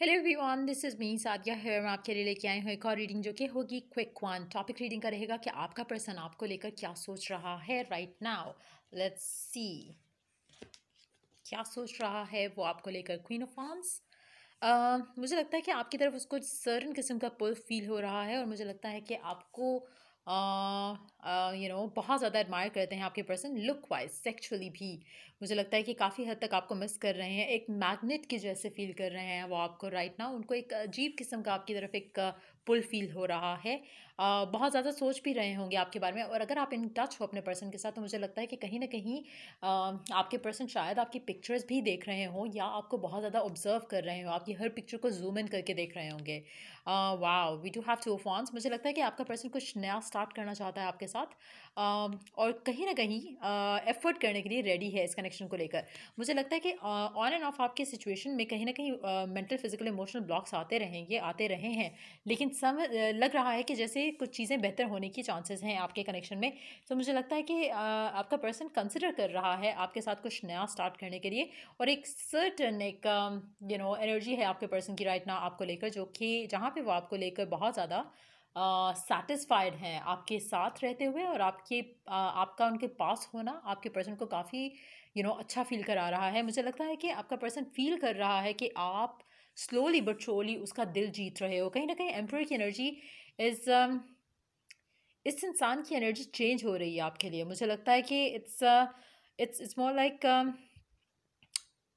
hello everyone this is me Sadia है मैं आपके लिए लेके आई हूँ एक और रीडिंग जो कि होगी क्विक वन टॉपिक रीडिंग का रहेगा कि आपका पर्सन आपको लेकर क्या सोच रहा है राइट नाउ लेट्स सी क्या सोच रहा है वो आपको लेकर क्वीन ऑफ आर्म्स मुझे लगता है कि आपकी तरफ उसको सर्टन किस्म का पुल फील हो रहा है और मुझे लगता है कि आपको uh, यू नो बहुत ज़्यादा एडमायर करते हैं आपके पर्सन लुक वाइज सेक्चुअली भी मुझे लगता है कि काफ़ी हद तक आपको मिस कर रहे हैं एक मैग्नेट की जैसे फील कर रहे हैं वो आपको राइट ना उनको एक अजीब किस्म का आपकी तरफ एक पुल फील हो रहा है बहुत ज़्यादा सोच भी रहे होंगे आपके बारे में और अगर आप इन टच हो अपने पर्सन के साथ तो मुझे लगता है कि कहीं ना कहीं आपके पर्सन शायद आपकी पिक्चर्स भी देख रहे हों या आपको बहुत ज़्यादा ऑब्जर्व कर रहे हो आपकी हर पिक्चर को जूम इन करके देख रहे होंगे वाह we do have two phones मुझे लगता है कि आपका पर्सन कुछ नया स्टार्ट करना चाहता है आपके साथ और कहीं ना कहीं एफर्ट करने के लिए रेडी है इस कनेक्शन को लेकर मुझे लगता है कि ऑन एंड ऑफ आपके सिचुएशन में कहीं ना कहीं मेंटल फिजिकल इमोशनल ब्लॉक्स आते रहेंगे आते रहे हैं लेकिन समझ लग रहा है कि जैसे कुछ चीज़ें बेहतर होने की चांसेस हैं आपके कनेक्शन में तो मुझे लगता है कि आपका पर्सन कंसिडर कर रहा है आपके साथ कुछ नया स्टार्ट करने के लिए और एक सर्टन एक यू नो एनर्जी है आपके पर्सन की राइट ना आपको लेकर जो कि जहाँ पर वो आपको लेकर बहुत ज़्यादा सेटिस्फाइड uh, हैं आपके साथ रहते हुए और आपके uh, आपका उनके पास होना आपके पर्सन को काफ़ी यू नो अच्छा फील करा रहा है मुझे लगता है कि आपका पर्सन फील कर रहा है कि आप स्लोली बट श्योरली उसका दिल जीत रहे हो कहीं ना कहीं एम्प्रॉय की एनर्जी इज़ um, इस इंसान की एनर्जी चेंज हो रही है आपके लिए मुझे लगता है कि it's it's it's more like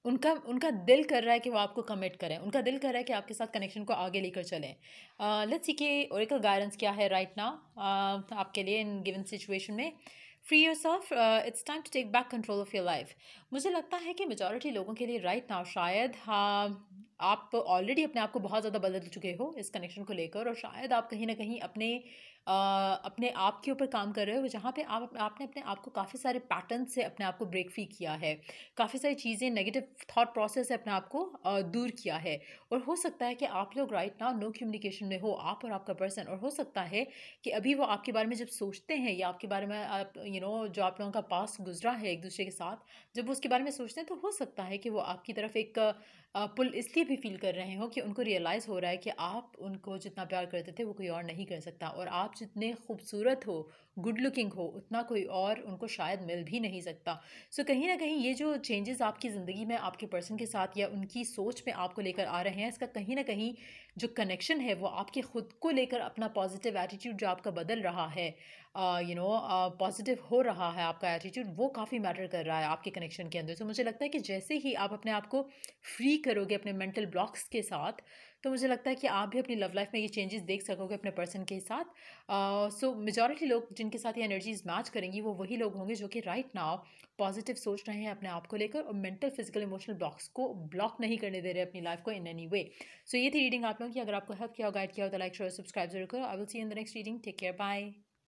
उनका उनका दिल कर रहा है कि वो आपको कमिट करें उनका दिल कर रहा है कि आपके साथ कनेक्शन को आगे लेकर चलें लेट्स uh, सी कि ओरिकल गाइडेंस क्या है राइट right नाउ uh, आपके लिए इन गिवन सिचुएशन में free yourself it's time to take back control of your life मुझे लगता है कि मेजोरिटी लोगों के लिए राइट right नाउ शायद हाँ आप ऑलरेडी अपने आप को बहुत ज़्यादा बदल चुके हो इस कनेक्शन को लेकर और शायद आप कहीं ना कहीं अपने अपने आप के ऊपर काम कर रहे हो जहाँ पे आप आपने अपने आप को काफ़ी सारे पैटर्न से अपने आप को ब्रेक फ्री किया है काफ़ी सारी चीज़ें नेगेटिव थाट प्रोसेस से अपने आप को दूर किया है और हो सकता है कि आप लोग राइट नाउ नो कम्युनिकेशन में हो आप और आपका पर्सन और हो सकता है कि अभी वो आपके बारे में जब सोचते हैं या आपके बारे में आप यू you नो know, जो आप लोगों का पास गुजरा है एक दूसरे के साथ जब वो उसके बारे में सोचते हैं तो हो सकता है कि वो आपकी तरफ एक पुल इसलिए भी फील कर रहे हो कि उनको रियलाइज़ हो रहा है कि आप उनको जितना प्यार करते थे वो कोई और नहीं कर सकता और आप आप जितने खूबसूरत हो गुड लुकिंग हो उतना कोई और उनको शायद मिल भी नहीं सकता सो so, कहीं ना कहीं ये जो चेंजेस आपकी ज़िंदगी में आपके पर्सन के साथ या उनकी सोच में आपको लेकर आ रहे हैं इसका कहीं ना कहीं जो कनेक्शन है वो आपके ख़ुद को लेकर अपना पॉजिटिव एटीट्यूड जो आपका बदल रहा है यू नो पॉजिटिव हो रहा है आपका एटीट्यूड वो काफ़ी मैटर कर रहा है आपके कनेक्शन के अंदर सो so, मुझे लगता है कि जैसे ही आप अपने आप को फ्री करोगे अपने मेंटल ब्लॉक्स के साथ तो मुझे लगता है कि आप भी अपनी लव लाइफ में ये चेंजेस देख सकोगे अपने पर्सन के साथ सो मेजॉरिटी लोग जिनके साथ ये एनर्जीज मैच करेंगी वो वही लोग होंगे जो कि राइट नाव पॉजिटिव सोच रहे हैं अपने आप को लेकर और मेंटल फिजिकल इमोशनल ब्लॉक्स को ब्लॉक नहीं करने दे रहे अपनी लाइफ को इन एनी वे सो ये थी रीडिंग आप लोगों की अगर आपको हेल्प किया गाइड किया हो तो लाइक शोर सब्सक्राइब जरूर करो I will see in the next reading take care bye